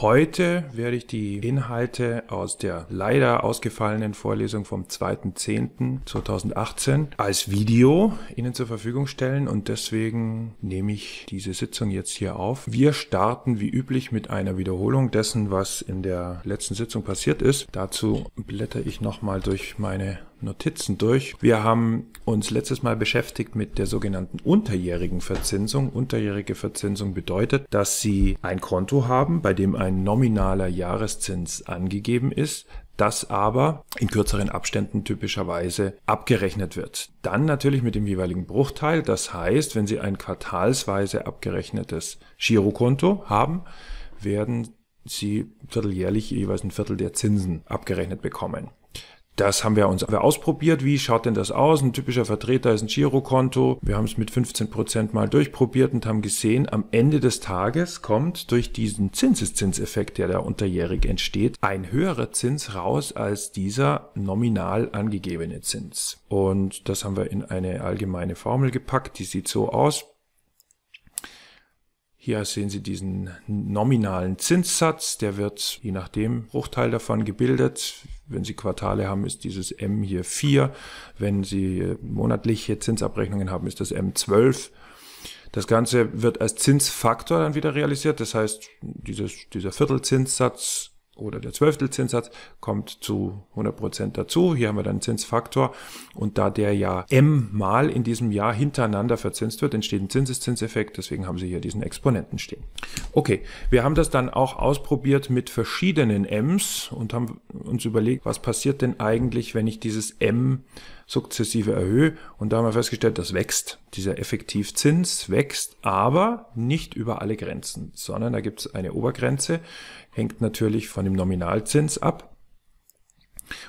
Heute werde ich die Inhalte aus der leider ausgefallenen Vorlesung vom 2.10.2018 als Video Ihnen zur Verfügung stellen und deswegen nehme ich diese Sitzung jetzt hier auf. Wir starten wie üblich mit einer Wiederholung dessen, was in der letzten Sitzung passiert ist. Dazu blätter ich nochmal durch meine Notizen durch. Wir haben uns letztes Mal beschäftigt mit der sogenannten unterjährigen Verzinsung. Unterjährige Verzinsung bedeutet, dass Sie ein Konto haben, bei dem ein nominaler Jahreszins angegeben ist, das aber in kürzeren Abständen typischerweise abgerechnet wird. Dann natürlich mit dem jeweiligen Bruchteil. Das heißt, wenn Sie ein quartalsweise abgerechnetes Girokonto haben, werden Sie vierteljährlich jeweils ein Viertel der Zinsen abgerechnet bekommen. Das haben wir uns ausprobiert. Wie schaut denn das aus? Ein typischer Vertreter ist ein Girokonto. Wir haben es mit 15% Prozent mal durchprobiert und haben gesehen, am Ende des Tages kommt durch diesen Zinseszinseffekt, der da unterjährig entsteht, ein höherer Zins raus als dieser nominal angegebene Zins. Und das haben wir in eine allgemeine Formel gepackt. Die sieht so aus. Hier sehen Sie diesen nominalen Zinssatz, der wird je nachdem Bruchteil davon gebildet. Wenn Sie Quartale haben, ist dieses M hier 4. Wenn Sie äh, monatliche Zinsabrechnungen haben, ist das M 12. Das Ganze wird als Zinsfaktor dann wieder realisiert. Das heißt, dieses, dieser Viertelzinssatz oder der Zwölftelzinssatz kommt zu 100% dazu. Hier haben wir dann einen Zinsfaktor und da der ja m mal in diesem Jahr hintereinander verzinst wird, entsteht ein Zinseszinseffekt, deswegen haben Sie hier diesen Exponenten stehen. Okay, wir haben das dann auch ausprobiert mit verschiedenen m's und haben uns überlegt, was passiert denn eigentlich, wenn ich dieses m sukzessive erhöhe und da haben wir festgestellt, das wächst. Dieser Effektivzins wächst, aber nicht über alle Grenzen, sondern da gibt es eine Obergrenze, hängt natürlich von dem Nominalzins ab.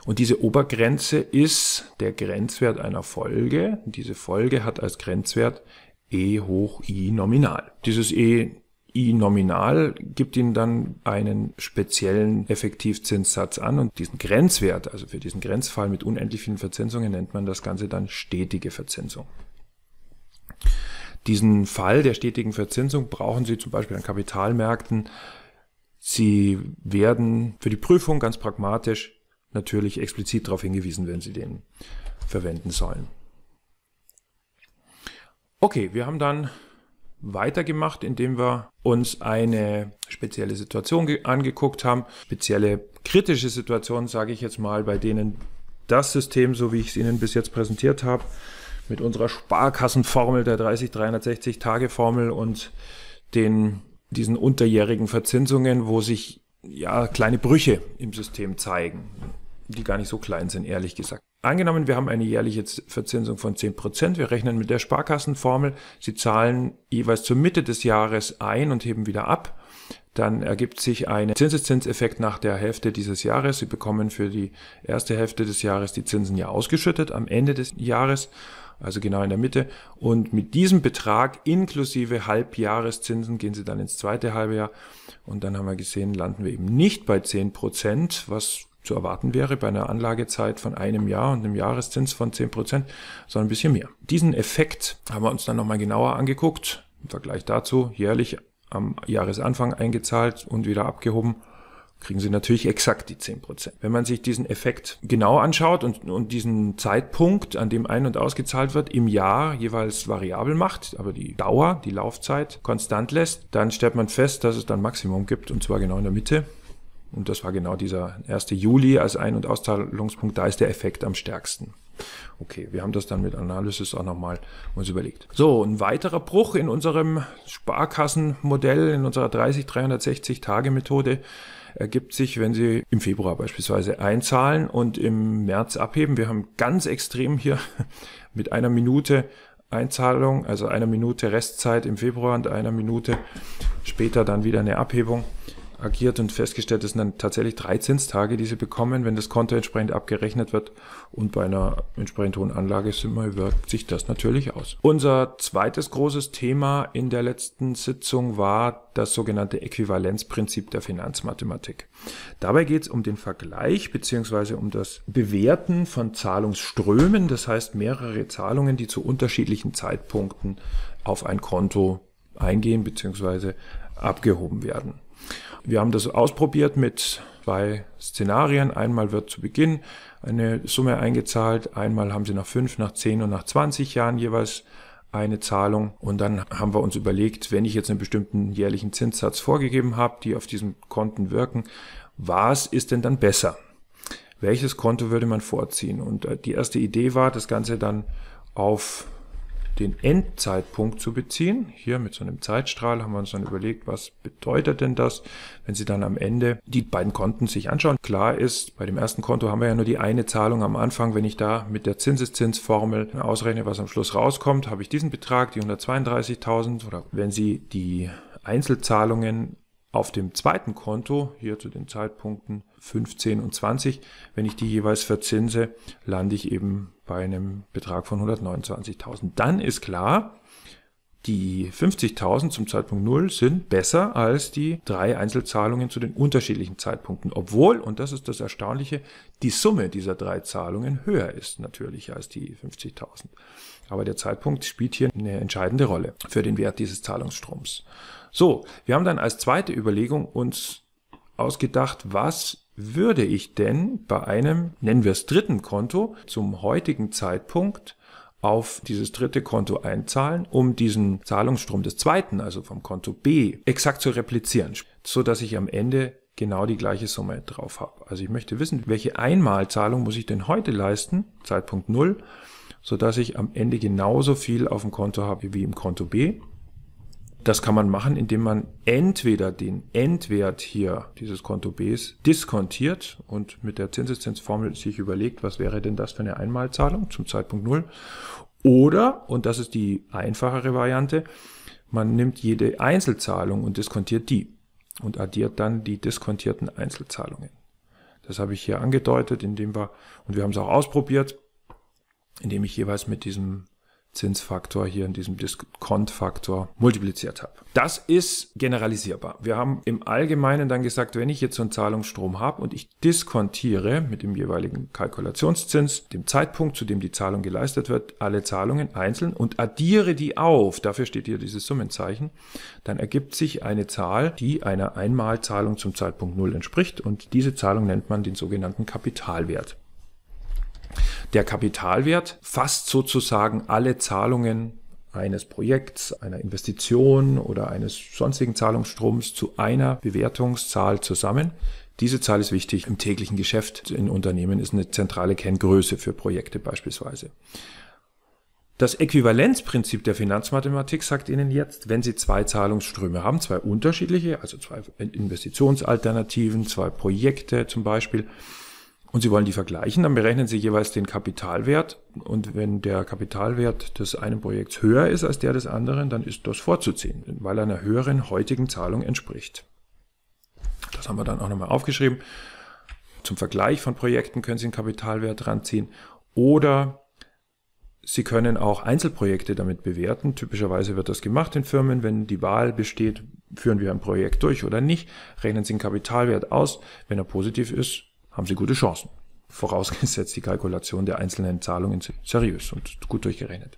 Und diese Obergrenze ist der Grenzwert einer Folge. Diese Folge hat als Grenzwert e hoch i nominal. Dieses e i nominal gibt Ihnen dann einen speziellen Effektivzinssatz an und diesen Grenzwert, also für diesen Grenzfall mit unendlich vielen Verzinsungen nennt man das Ganze dann stetige Verzinsung. Diesen Fall der stetigen Verzinsung brauchen Sie zum Beispiel an Kapitalmärkten Sie werden für die Prüfung ganz pragmatisch natürlich explizit darauf hingewiesen, wenn Sie den verwenden sollen. Okay, wir haben dann weitergemacht, indem wir uns eine spezielle Situation angeguckt haben, spezielle kritische Situationen, sage ich jetzt mal, bei denen das System, so wie ich es Ihnen bis jetzt präsentiert habe, mit unserer Sparkassenformel der 30-360-Tage-Formel und den diesen unterjährigen Verzinsungen, wo sich ja kleine Brüche im System zeigen, die gar nicht so klein sind, ehrlich gesagt. Angenommen, wir haben eine jährliche Verzinsung von 10%, wir rechnen mit der Sparkassenformel, sie zahlen jeweils zur Mitte des Jahres ein und heben wieder ab dann ergibt sich ein Zinseszinseffekt nach der Hälfte dieses Jahres. Sie bekommen für die erste Hälfte des Jahres die Zinsen ja ausgeschüttet am Ende des Jahres, also genau in der Mitte. Und mit diesem Betrag inklusive Halbjahreszinsen gehen Sie dann ins zweite halbe Jahr. Und dann haben wir gesehen, landen wir eben nicht bei 10 Prozent, was zu erwarten wäre bei einer Anlagezeit von einem Jahr und einem Jahreszins von 10 Prozent, sondern ein bisschen mehr. Diesen Effekt haben wir uns dann nochmal genauer angeguckt. Im Vergleich dazu jährlich am Jahresanfang eingezahlt und wieder abgehoben, kriegen Sie natürlich exakt die 10%. Wenn man sich diesen Effekt genau anschaut und, und diesen Zeitpunkt, an dem ein- und ausgezahlt wird, im Jahr jeweils variabel macht, aber die Dauer, die Laufzeit konstant lässt, dann stellt man fest, dass es dann Maximum gibt und zwar genau in der Mitte. Und das war genau dieser 1. Juli als Ein- und Auszahlungspunkt. Da ist der Effekt am stärksten. Okay, wir haben das dann mit Analysis auch nochmal uns überlegt. So, ein weiterer Bruch in unserem Sparkassenmodell, in unserer 30-360-Tage-Methode ergibt sich, wenn Sie im Februar beispielsweise einzahlen und im März abheben. Wir haben ganz extrem hier mit einer Minute Einzahlung, also einer Minute Restzeit im Februar und einer Minute später dann wieder eine Abhebung agiert und festgestellt, es sind dann tatsächlich drei Zinstage, die sie bekommen, wenn das Konto entsprechend abgerechnet wird. Und bei einer entsprechend hohen Anlage wir, wirkt sich das natürlich aus. Unser zweites großes Thema in der letzten Sitzung war das sogenannte Äquivalenzprinzip der Finanzmathematik. Dabei geht es um den Vergleich beziehungsweise um das Bewerten von Zahlungsströmen, das heißt mehrere Zahlungen, die zu unterschiedlichen Zeitpunkten auf ein Konto eingehen beziehungsweise abgehoben werden. Wir haben das ausprobiert mit zwei Szenarien. Einmal wird zu Beginn eine Summe eingezahlt, einmal haben sie nach fünf, nach zehn und nach 20 Jahren jeweils eine Zahlung. Und dann haben wir uns überlegt, wenn ich jetzt einen bestimmten jährlichen Zinssatz vorgegeben habe, die auf diesem Konten wirken, was ist denn dann besser? Welches Konto würde man vorziehen? Und äh, die erste Idee war, das Ganze dann auf den Endzeitpunkt zu beziehen. Hier mit so einem Zeitstrahl haben wir uns dann überlegt, was bedeutet denn das, wenn Sie dann am Ende die beiden Konten sich anschauen. Klar ist, bei dem ersten Konto haben wir ja nur die eine Zahlung am Anfang. Wenn ich da mit der Zinseszinsformel ausrechne, was am Schluss rauskommt, habe ich diesen Betrag, die 132.000 oder wenn Sie die Einzelzahlungen auf dem zweiten Konto, hier zu den Zeitpunkten 15 und 20, wenn ich die jeweils verzinse, lande ich eben bei einem Betrag von 129.000. Dann ist klar, die 50.000 zum Zeitpunkt 0 sind besser als die drei Einzelzahlungen zu den unterschiedlichen Zeitpunkten, obwohl, und das ist das Erstaunliche, die Summe dieser drei Zahlungen höher ist natürlich als die 50.000. Aber der Zeitpunkt spielt hier eine entscheidende Rolle für den Wert dieses Zahlungsstroms. So, wir haben dann als zweite Überlegung uns ausgedacht, was würde ich denn bei einem, nennen wir es dritten Konto, zum heutigen Zeitpunkt auf dieses dritte Konto einzahlen, um diesen Zahlungsstrom des zweiten, also vom Konto B, exakt zu replizieren, so dass ich am Ende genau die gleiche Summe drauf habe. Also ich möchte wissen, welche Einmalzahlung muss ich denn heute leisten, Zeitpunkt 0, so dass ich am Ende genauso viel auf dem Konto habe wie im Konto B das kann man machen, indem man entweder den Endwert hier dieses Konto Bs diskontiert und mit der Zinseszinsformel sich überlegt, was wäre denn das für eine Einmalzahlung zum Zeitpunkt null, Oder, und das ist die einfachere Variante, man nimmt jede Einzelzahlung und diskontiert die und addiert dann die diskontierten Einzelzahlungen. Das habe ich hier angedeutet, indem wir, und wir haben es auch ausprobiert, indem ich jeweils mit diesem Zinsfaktor hier in diesem Diskontfaktor multipliziert habe. Das ist generalisierbar. Wir haben im Allgemeinen dann gesagt, wenn ich jetzt so einen Zahlungsstrom habe und ich diskontiere mit dem jeweiligen Kalkulationszins, dem Zeitpunkt, zu dem die Zahlung geleistet wird, alle Zahlungen einzeln und addiere die auf, dafür steht hier dieses Summenzeichen, dann ergibt sich eine Zahl, die einer Einmalzahlung zum Zeitpunkt 0 entspricht und diese Zahlung nennt man den sogenannten Kapitalwert. Der Kapitalwert fasst sozusagen alle Zahlungen eines Projekts, einer Investition oder eines sonstigen Zahlungsstroms zu einer Bewertungszahl zusammen. Diese Zahl ist wichtig im täglichen Geschäft in Unternehmen, ist eine zentrale Kenngröße für Projekte beispielsweise. Das Äquivalenzprinzip der Finanzmathematik sagt Ihnen jetzt, wenn Sie zwei Zahlungsströme haben, zwei unterschiedliche, also zwei Investitionsalternativen, zwei Projekte zum Beispiel, und Sie wollen die vergleichen, dann berechnen Sie jeweils den Kapitalwert und wenn der Kapitalwert des einen Projekts höher ist als der des anderen, dann ist das vorzuziehen, weil einer höheren heutigen Zahlung entspricht. Das haben wir dann auch nochmal aufgeschrieben. Zum Vergleich von Projekten können Sie einen Kapitalwert ranziehen oder Sie können auch Einzelprojekte damit bewerten. Typischerweise wird das gemacht in Firmen, wenn die Wahl besteht, führen wir ein Projekt durch oder nicht, rechnen Sie den Kapitalwert aus. Wenn er positiv ist, haben Sie gute Chancen. Vorausgesetzt die Kalkulation der einzelnen Zahlungen seriös und gut durchgerechnet.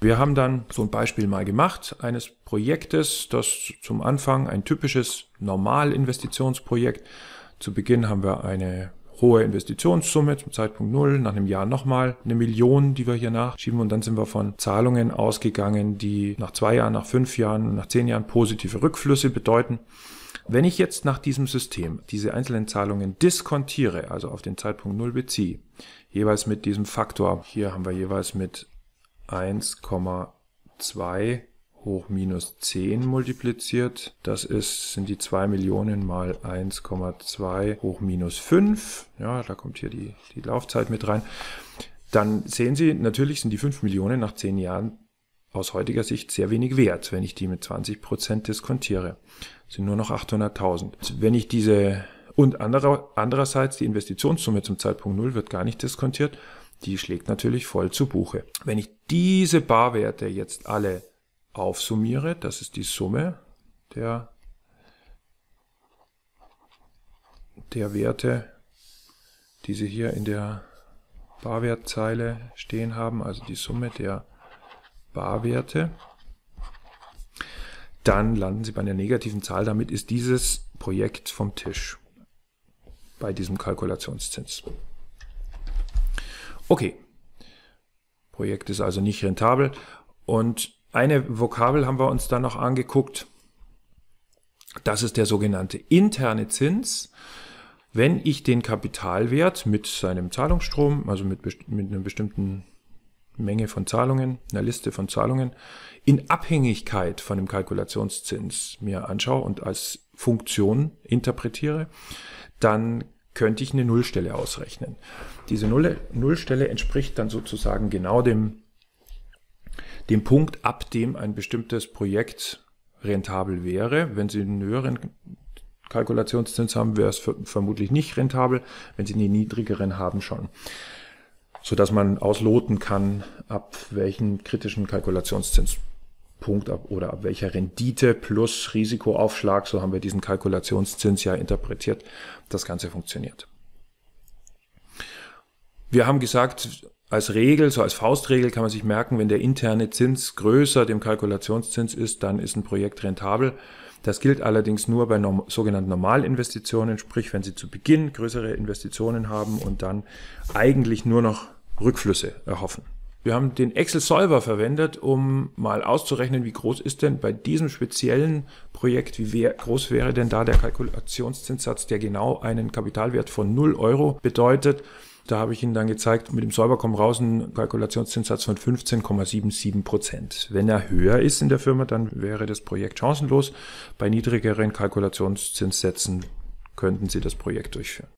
Wir haben dann so ein Beispiel mal gemacht eines Projektes, das zum Anfang ein typisches Normalinvestitionsprojekt. Zu Beginn haben wir eine hohe Investitionssumme zum Zeitpunkt Null, nach einem Jahr nochmal eine Million, die wir hier nachschieben und dann sind wir von Zahlungen ausgegangen, die nach zwei Jahren, nach fünf Jahren, nach zehn Jahren positive Rückflüsse bedeuten. Wenn ich jetzt nach diesem System diese einzelnen Zahlungen diskontiere, also auf den Zeitpunkt 0 beziehe, jeweils mit diesem Faktor, hier haben wir jeweils mit 1,2 hoch minus 10 multipliziert. Das ist, sind die 2 Millionen mal 1,2 hoch minus 5. Ja, da kommt hier die, die Laufzeit mit rein. Dann sehen Sie, natürlich sind die 5 Millionen nach 10 Jahren aus heutiger Sicht sehr wenig wert, wenn ich die mit 20% diskontiere. Das sind nur noch 800.000. Wenn ich diese und anderer, andererseits die Investitionssumme zum Zeitpunkt 0 wird gar nicht diskontiert, die schlägt natürlich voll zu Buche. Wenn ich diese Barwerte jetzt alle aufsummiere, das ist die Summe der, der Werte, die Sie hier in der Barwertzeile stehen haben, also die Summe der Barwerte, dann landen Sie bei einer negativen Zahl. Damit ist dieses Projekt vom Tisch bei diesem Kalkulationszins. Okay, Projekt ist also nicht rentabel. Und eine Vokabel haben wir uns dann noch angeguckt. Das ist der sogenannte interne Zins. Wenn ich den Kapitalwert mit seinem Zahlungsstrom, also mit, mit einem bestimmten Menge von Zahlungen, eine Liste von Zahlungen, in Abhängigkeit von dem Kalkulationszins mir anschaue und als Funktion interpretiere, dann könnte ich eine Nullstelle ausrechnen. Diese Null Nullstelle entspricht dann sozusagen genau dem, dem Punkt, ab dem ein bestimmtes Projekt rentabel wäre. Wenn Sie einen höheren Kalkulationszins haben, wäre es vermutlich nicht rentabel. Wenn Sie einen niedrigeren haben, schon so dass man ausloten kann, ab welchem kritischen Kalkulationszinspunkt ab, oder ab welcher Rendite plus Risikoaufschlag, so haben wir diesen Kalkulationszins ja interpretiert, das Ganze funktioniert. Wir haben gesagt, als Regel, so als Faustregel kann man sich merken, wenn der interne Zins größer dem Kalkulationszins ist, dann ist ein Projekt rentabel. Das gilt allerdings nur bei norm sogenannten Normalinvestitionen, sprich wenn Sie zu Beginn größere Investitionen haben und dann eigentlich nur noch Rückflüsse erhoffen. Wir haben den Excel-Solver verwendet, um mal auszurechnen, wie groß ist denn bei diesem speziellen Projekt, wie wär, groß wäre denn da der Kalkulationszinssatz, der genau einen Kapitalwert von 0 Euro bedeutet. Da habe ich Ihnen dann gezeigt, mit dem Solver kommen raus ein Kalkulationszinssatz von 15,77 Prozent. Wenn er höher ist in der Firma, dann wäre das Projekt chancenlos. Bei niedrigeren Kalkulationszinssätzen könnten Sie das Projekt durchführen.